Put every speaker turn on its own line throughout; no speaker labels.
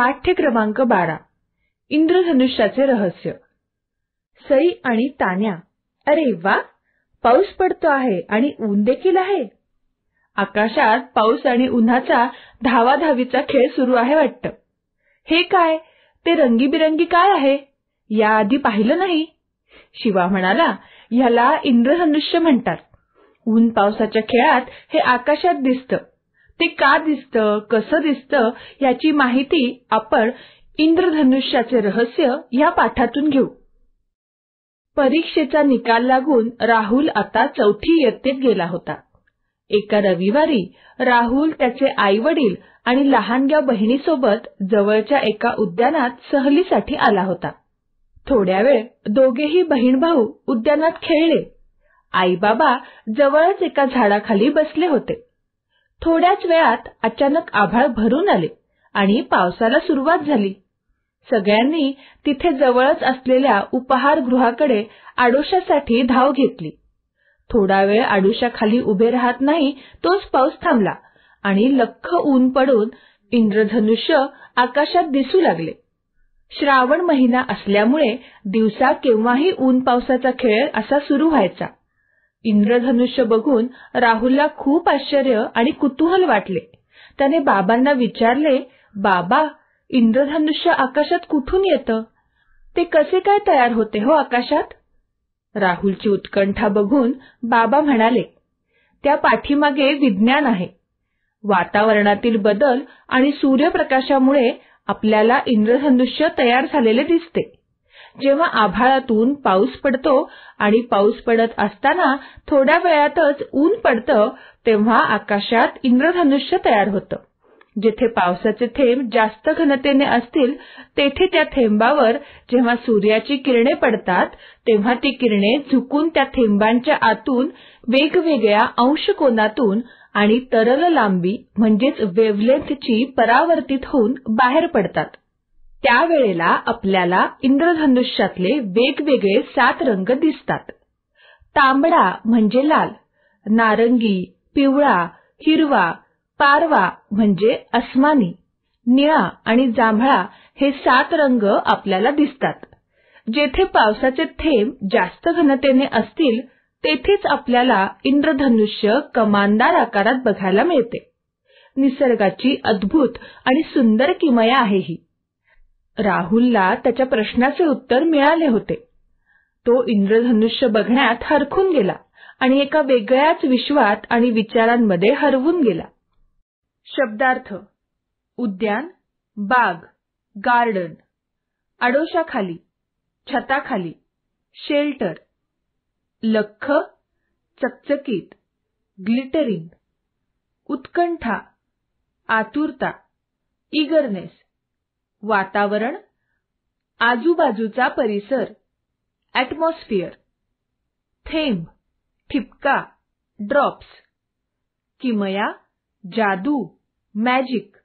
पाठ्य क्रमांक बारा इंद्रधनुष्याचे रहस्य सई आणि तान्या अरे वा पाऊस पडतो आहे आणि ऊन देखील आहे आकाशात पाऊस आणि उन्हाचा धावाधावीचा खेळ सुरू आहे वाटत हे काय ते रंगीबिरंगी काय आहे याआधी पाहिलं नाही शिवा म्हणाला ह्याला इंद्रधनुष्य म्हणतात ऊन पावसाच्या खेळात हे आकाशात दिसतं ते का दिसतं कसं दिसतं याची माहिती आपण इंद्रधनुष्याचे रहस्य या पाठातून घेऊ परीक्षेचा निकाल लागून राहुल आता चौथी इयत्तेत गेला होता एका रविवारी राहुल त्याचे आई वडील आणि लहानग्या बहिणीसोबत जवळच्या एका उद्यानात सहलीसाठी आला होता थोड्या वेळ दोघेही बहीण भाऊ उद्यानात खेळले आई बाबा जवळच एका झाडाखाली बसले होते थोड्याच वेळात अचानक आभाळ भरून आले आणि पावसाला सुरुवात झाली सगळ्यांनी तिथे जवळच असलेल्या उपाहारगृहाकडे आडोशासाठी धाव घेतली थोडा वेळ आडोशाखाली उभे राहत नाही तोच पाऊस थांबला आणि लख्ख ऊन पडून इंद्रधनुष्य आकाशात दिसू लागले श्रावण महिना असल्यामुळे दिवसा केव्हाही ऊन पावसाचा खेळ असा सुरू व्हायचा इंद्रधनुष्य बघून राहुलला खूप आश्चर्य आणि कुतूहल वाटले त्याने बाबांना विचारले बाबा इंद्रधनुष्य आकाशात कुठून येतं ते कसे काय तयार होते हो आकाशात राहुलची उत्कंठा बघून बाबा म्हणाले त्या पाठीमागे विज्ञान आहे वातावरणातील बदल आणि सूर्यप्रकाशामुळे आपल्याला इंद्रधनुष्य तयार झालेले दिसते जेव्हा आभाळातून पाऊस पडतो आणि पाऊस पडत असताना थोड्या वेळातच ऊन पडतं तेव्हा आकाशात इंद्रधनुष्य तयार होतं जेथे पावसाचे थेंब जास्त घनतेने असतील तेथे त्या थेंबावर जेव्हा सूर्याची किरणे पडतात तेव्हा ती किरणे झुकून त्या थेंबांच्या आतून वेगवेगळ्या अंश कोनातून आणि तरल लांबी म्हणजेच ची परावर्तित होऊन बाहेर पडतात त्यावेळेला आपल्याला इंद्रधनुष्यातले वेगवेगळे सात रंग दिसतात तांबडा म्हणजे लाल नारंगी पिवळा हिरवा पारवा म्हणजे अस्मानी निळा आणि जांभळा हे सात रंग आपल्याला दिसतात जेथे पावसाचे थेंब जास्त घनतेने असतील तेथेच आपल्याला इंद्रधनुष्य कमानदार आकारात बघायला मिळते निसर्गाची अद्भुत आणि सुंदर किमया आहे ही राहुलला त्याच्या प्रश्नाचे उत्तर मिळाले होते तो इंद्रधनुष्य बघण्यात हरखून गेला आणि एका वेगळ्याच विश्वात आणि विचारांमध्ये हरवून गेला शब्दार्थ उद्यान बाग गार्डन आडोशाखाली छताखाली शेल्टर लख चकचकीत ग्लिटरिंग उत्कंठा आतुरता इगरनेस वातावरण आजूबाजूचा परिसर ॲटमॉस्फिअर थेंब ठिपका ड्रॉप्स किमया जादू मॅजिक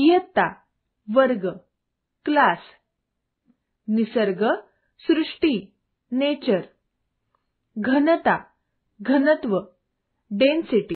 इयत्ता वर्ग क्लास निसर्ग सृष्टी नेचर घनता घनत्व डेन्सिटी